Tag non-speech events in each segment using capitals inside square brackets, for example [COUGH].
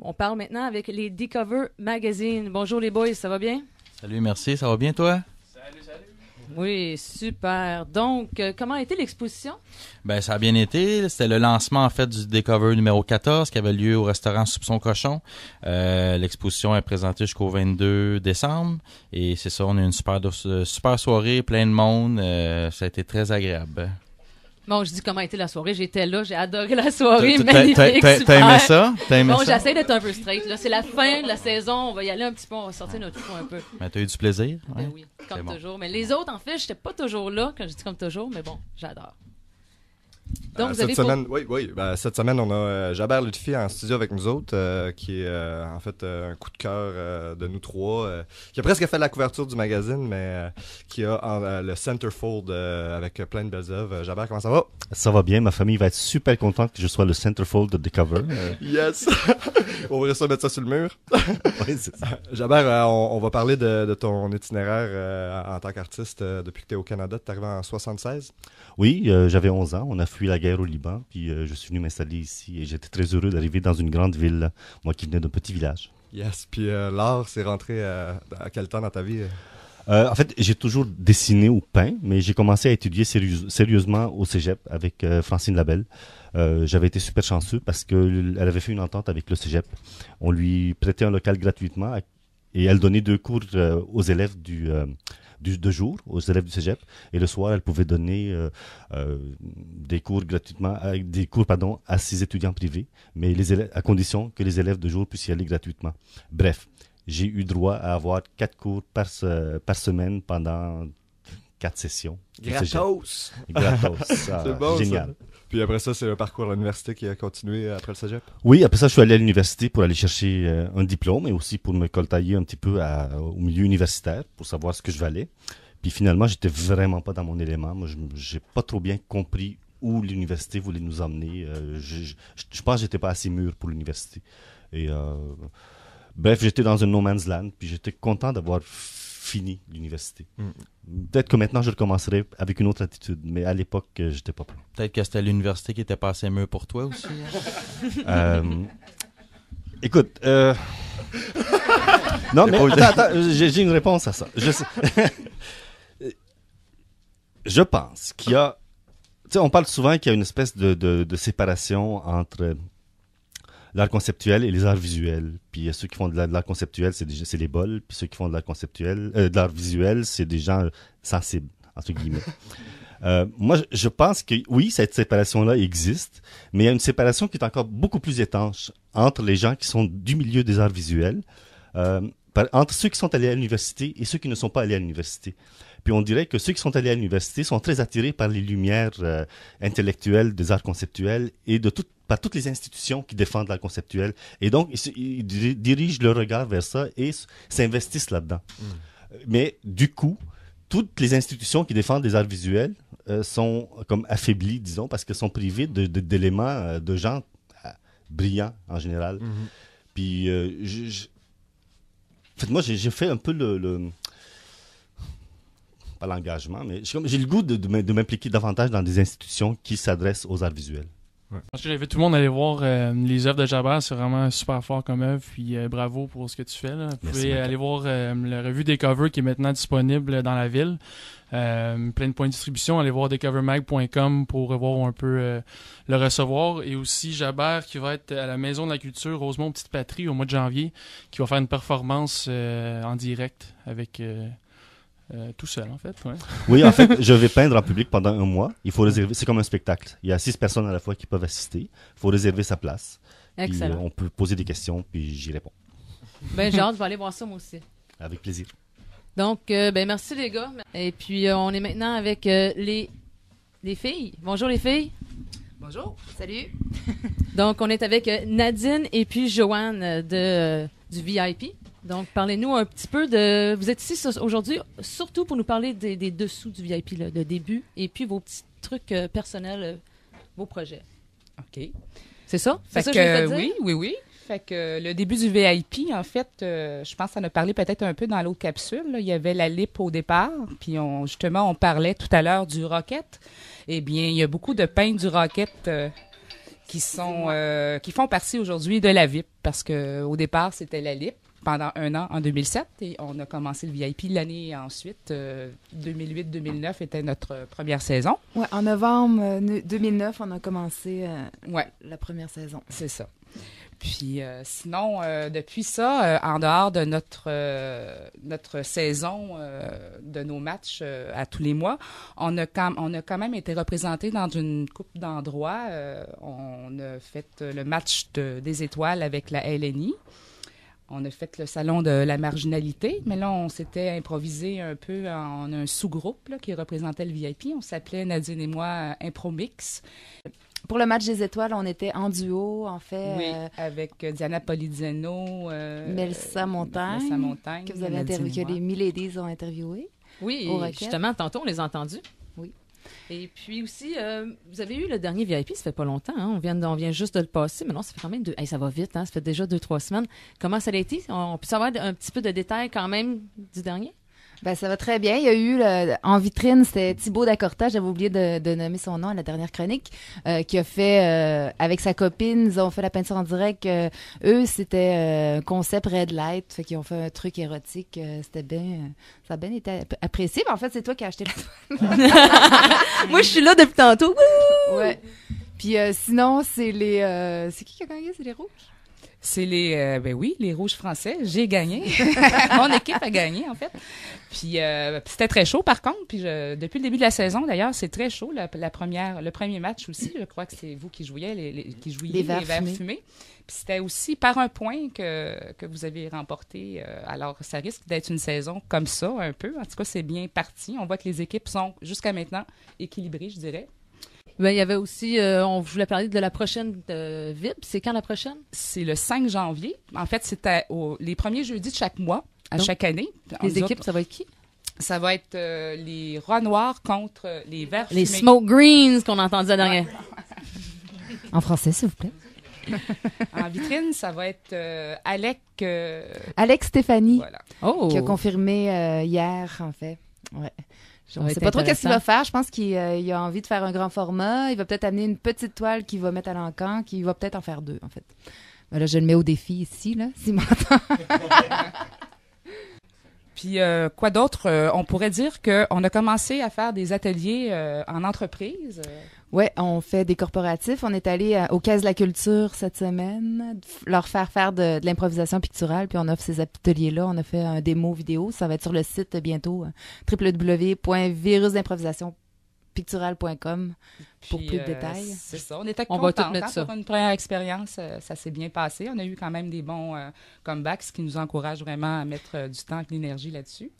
on parle maintenant avec les Decover Magazine. Bonjour les boys, ça va bien? Salut, merci, ça va bien toi? Salut, salut. Oui, super. Donc, euh, comment a été l'exposition? Ben, ça a bien été. C'était le lancement, en fait, du Decover numéro 14 qui avait lieu au restaurant Soupçon Cochon. Euh, l'exposition est présentée jusqu'au 22 décembre. Et c'est ça, on a eu une super, euh, super soirée, plein de monde. ça a été très agréable. Bon, je dis comment était la soirée. J'étais là, j'ai adoré la soirée. Magnifique. T'as aimé ça? bon, j'essaie d'être un peu straight. Là, c'est la fin de la saison. On va y aller un petit peu. On va sortir notre fou un peu. Mais t'as eu du plaisir? Ben oui, comme toujours. Mais les autres, en fait, j'étais pas toujours là, quand je dis comme toujours, mais bon, j'adore. Euh, Donc, cette semaine, oui, oui. Ben, cette semaine, on a euh, Jabert Lutfi en studio avec nous autres, euh, qui est euh, en fait un coup de cœur de nous trois, qui a presque fait la couverture du magazine, mais qui a le centerfold avec plein de belles œuvres. Jabert, comment ça va? Ça va bien. Ma famille va être super contente que je sois le centerfold de cover. yes! [LAUGHS] on va ça mettre ça sur le mur. [LAUGHS] oui, ça. [LAUGHS] Jabert, on, va parler de, de ton itinéraire en tant qu'artiste depuis que tu es au Canada. Tu es arrivé en 76? Oui, j'avais 11 ans. On a fui la guerre au Liban. Puis euh, je suis venu m'installer ici et j'étais très heureux d'arriver dans une grande ville, moi qui venais d'un petit village. Yes, puis euh, l'art, c'est rentré euh, à, quel temps dans ta vie en fait, j'ai toujours dessiné ou peint, mais j'ai commencé à étudier sérieusement au cégep avec Francine Labelle. j'avais été super chanceux parce qu'elle avait fait une entente avec le cégep. On lui prêtait un local gratuitement à et elle donnait deux cours euh, aux élèves du, euh, du de jour, aux élèves du cégep. Et le soir, elle pouvait donner euh, des cours gratuitement, des cours pardon, à ses étudiants privés, mais les élèves, à condition que les élèves de jour puissent y aller gratuitement. Bref, j'ai eu droit à avoir quatre cours par, par semaine pendant quatre sessions. Gratos. Gratos. [LAUGHS] c'est génial. Puis après ça, c'est le parcours à l'université qui a continué après le cégep? Oui, après ça, je suis allé à l'université pour aller chercher euh, un diplôme et aussi pour me coltailler un petit peu au milieu universitaire pour savoir ce que je valais. Puis finalement, j'étais vraiment pas dans mon élément. Moi, j'ai pas trop bien compris où l'université voulait nous emmener. Euh, je, pense que j'étais pas assez mûr pour l'université. Et euh, bref, j'étais dans un no man's land. Puis j'étais content d'avoir fini l'université. Mm. Peut-être que maintenant, je le commencerai avec une autre attitude, mais à l'époque, n'étais euh, pas prêt. Peut-être que c'était l'université qui était pas assez mieux pour toi aussi. Hein. [LAUGHS] Euh, écoute, euh, [LAUGHS] non, mais attends, j'ai une réponse à ça. Je, [LAUGHS] je pense qu'il y a... Tu sais, on parle souvent qu'il y a une espèce de, de, de séparation entre l'art conceptuel et les arts visuels. Puis euh, ceux qui font de l'art conceptuel, c'est les bols. Puis ceux qui font de l'art conceptuel, euh, de l'art visuel, c'est des gens euh, sensibles, entre guillemets. [LAUGHS] moi, je pense que oui, cette séparation-là existe, mais il y a une séparation qui est encore beaucoup plus étanche entre les gens qui sont du milieu des arts visuels, entre ceux qui sont allés à l'université et ceux qui ne sont pas allés à l'université. Puis on dirait que ceux qui sont allés à l'université sont très attirés par les lumières euh, intellectuelles des arts conceptuels et de tout, par toutes les institutions qui défendent l'art conceptuel. Et donc, ils, dirigent leur regard vers ça et s'investissent là-dedans. Mm. Mais du coup, toutes les institutions qui défendent les arts visuels euh, sont comme affaiblies, disons, parce qu'elles sont privées d'éléments euh, de, gens brillants en général. Mm-hmm. Puis, En fait, moi, j'ai fait un peu le l'engagement, mais j'ai le goût de, m'impliquer davantage dans des institutions qui s'adressent aux arts visuels. Ouais. Parce que j'invite tout le monde à aller voir euh, les œuvres de Jabbar, c'est vraiment super fort comme œuvre, puis euh, bravo pour ce que tu fais. Vous pouvez aller voir euh, la revue des covers qui est maintenant disponible dans la ville. plein de points de distribution. Allez voir discovermag.com pour voir un peu le recevoir. Et aussi Jabert qui va être à la Maison de la Culture, Rosemont Petite Patrie, au mois de janvier, qui va faire une performance en direct avec euh, tout seul, en fait. [LAUGHS] Oui, en fait, je vais peindre en public pendant un mois. Il faut réserver. C'est comme un spectacle. Il y a six personnes à la fois qui peuvent assister. Il faut réserver sa place. Excellent. Euh, on peut poser des questions, puis j'y réponds. Ben, j'ai hâte, je vais aller voir ça moi aussi. Avec plaisir. Donc, euh, ben, merci les gars. Et puis, on est maintenant avec les, les filles. Bonjour les filles. Bonjour. Salut. [LAUGHS] Donc, on est avec Nadine et puis Joanne de, du VIP. Donc, parlez-nous un petit peu de. Vous êtes ici aujourd'hui surtout pour nous parler des, dessous du VIP, le début, et puis vos petits trucs euh, personnels, euh, vos projets. OK. C'est ça? C'est ça que, Oui, oui, oui. Fait que euh, le début du VIP, en fait, je pense qu'on a parlé peut-être un peu dans l'autre capsule. Il y avait la LIP au départ, puis on, justement, on parlait tout à l'heure du Rocket. Eh bien, il y a beaucoup de peintres du Rocket qui sont qui font partie aujourd'hui de la VIP parce que au départ, c'était la LIP pendant un an en 2007 et on a commencé le VIP l'année ensuite. 2008-2009 euh, était notre euh, première saison. Ouais, en novembre 2009, euh, on a commencé la première saison. C'est ça. Puis sinon, depuis ça, en dehors de notre, notre saison de nos matchs à tous les mois, on a, quand, on a quand même été représenté dans une coupe d'endroits. on a fait le match des étoiles avec la LNI on a fait le salon de la marginalité, mais là, on s'était improvisé un peu en un sous-groupe qui représentait le VIP. On s'appelait Nadine et moi euh, Impromix. Pour le match des étoiles, on était en duo, en fait. Euh, avec Diana Polizeno. Euh, Melissa Montagne. Que vous avez interviewé, les Miladies ont interviewé. Oui, justement, tantôt, on les a entendus. Et puis aussi, euh, vous avez eu le dernier VIP, ça fait pas longtemps. Hein. On, vient juste de le passer. mais non, ça fait quand même deux. ça va vite, hein. ça fait déjà deux, trois semaines. Comment ça a été? on peut savoir un petit peu de détails quand même du dernier? Ben, ça va très bien. Il y a eu en vitrine, c'était Thibaut Dacorta, j'avais oublié de, nommer son nom à la dernière chronique, euh, qui a fait euh, avec sa copine, ils ont fait la peinture en direct. Euh, eux, c'était un concept Red Light, fait qu'ils ont fait un truc érotique. c'était bien, ça a bien été apprécié. en fait, c'est toi qui as acheté la [LAUGHS] Moi, je suis là depuis tantôt. Ouais. Puis sinon, c'est les, c'est qui qui a gagné C'est les rouges. C'est les, euh, ben oui, les Rouges français. J'ai gagné. [LAUGHS] Mon équipe a gagné, en fait. Puis euh, c'était très chaud, par contre. Puis depuis le début de la saison, d'ailleurs, c'est très chaud. La, première, le premier match aussi, je crois que c'est vous qui jouiez, les, qui jouiez les verres, fumés. Puis c'était aussi par un point que, que vous avez remporté. Euh, alors, ça risque d'être une saison comme ça, un peu. En tout cas, c'est bien parti. On voit que les équipes sont, jusqu'à maintenant, équilibrées, je dirais. Ben, il y avait aussi, euh, on voulait parler de la prochaine euh, VIP. C'est quand la prochaine? C'est le 5 janvier. En fait, c'était les premiers jeudis de chaque mois, à chaque année. Les équipes, ça va être qui? Ça va être euh, les rois noirs contre les verts Les smoke greens qu'on a entendu la dernière. en français, s'il vous plaît. [LAUGHS] en vitrine, ça va être Alec. Alec Stéphanie. Oh. Qui a confirmé hier, en fait. Ouais. Je ne sais pas trop qu'est-ce qu'il va faire. Je pense qu'il euh, a envie de faire un grand format. Il va peut-être amener une petite toile qu'il va mettre à l'encan, qu'il va peut-être en faire deux, en fait. voilà ben là, je le mets au défi ici, là, s'il m'entend. [LAUGHS] Puis euh, quoi d'autre? Euh, on pourrait dire qu'on a commencé à faire des ateliers euh, en entreprise. Oui, on fait des corporatifs. On est allé au Caisse de la Culture cette semaine, leur faire faire de, l'improvisation picturale, puis on offre ces ateliers-là. On a fait un démo vidéo. Ça va être sur le site bientôt, www.virusimprovisation.com pictural.com pour plus de euh, détails. c'est ça, on était on va tout mettre hein, ça. Pour une première expérience, euh, ça s'est bien passé. On a eu quand même des bons euh, comebacks, ce qui nous encourage vraiment à mettre du temps et de l'énergie là-dessus.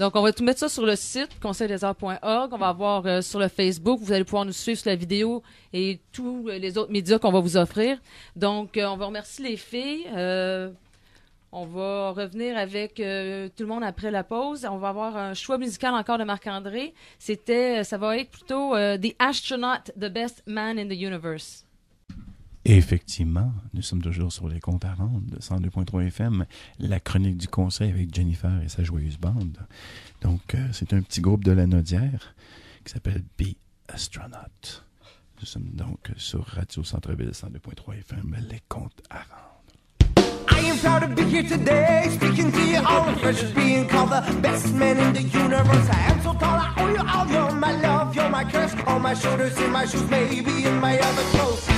Donc, on va tout mettre ça sur le site conseildesarts.org. On va avoir sur le Facebook. Vous allez pouvoir nous suivre sur la vidéo et tous les autres médias qu'on va vous offrir. Donc, on va remercier les filles. On va revenir avec euh, tout le monde après la pause. On va avoir un choix musical encore de Marc-André. C'était, euh, ça va être plutôt des euh, The Astronaut, The Best Man in the Universe. Effectivement, nous sommes toujours sur les comptes à rendre de 102.3 FM, la chronique du conseil avec Jennifer et sa joyeuse bande. Donc, c'est un petit groupe de la Nodière qui s'appelle Be Astronaut. Nous sommes donc sur Radio Centre-Ville 102.3 FM, les comptes à rendre. I am proud to be here today, speaking to you all in precious, being called the best man in the universe. I am so tall, I owe you all. You're my love, you're my curse. On my shoulders, in my shoes, maybe in my other clothes.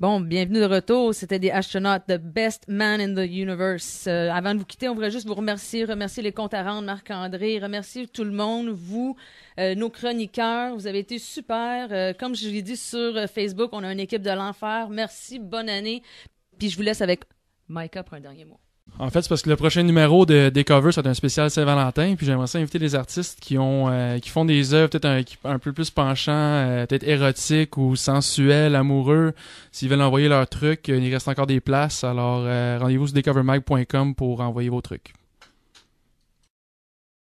Bon, bienvenue de retour. C'était des astronautes, the best man in the universe. Euh, avant de vous quitter, on voudrait juste vous remercier, remercier les comptes à rendre, Marc-André, remercier tout le monde, vous, euh, nos chroniqueurs. Vous avez été super. Euh, comme je l'ai dit sur Facebook, on a une équipe de l'enfer. Merci, bonne année. Puis je vous laisse avec Micah pour un dernier mot. En fait, c'est parce que le prochain numéro de Discover c'est un spécial Saint-Valentin, puis j'aimerais ça inviter des artistes qui ont euh, qui font des œuvres peut-être un, un, peu plus penchant, euh, peut-être érotiques ou sensuel, amoureux. S'ils veulent envoyer leurs trucs, euh, il reste encore des places. Alors rendez-vous sur discovermag.com pour envoyer vos trucs.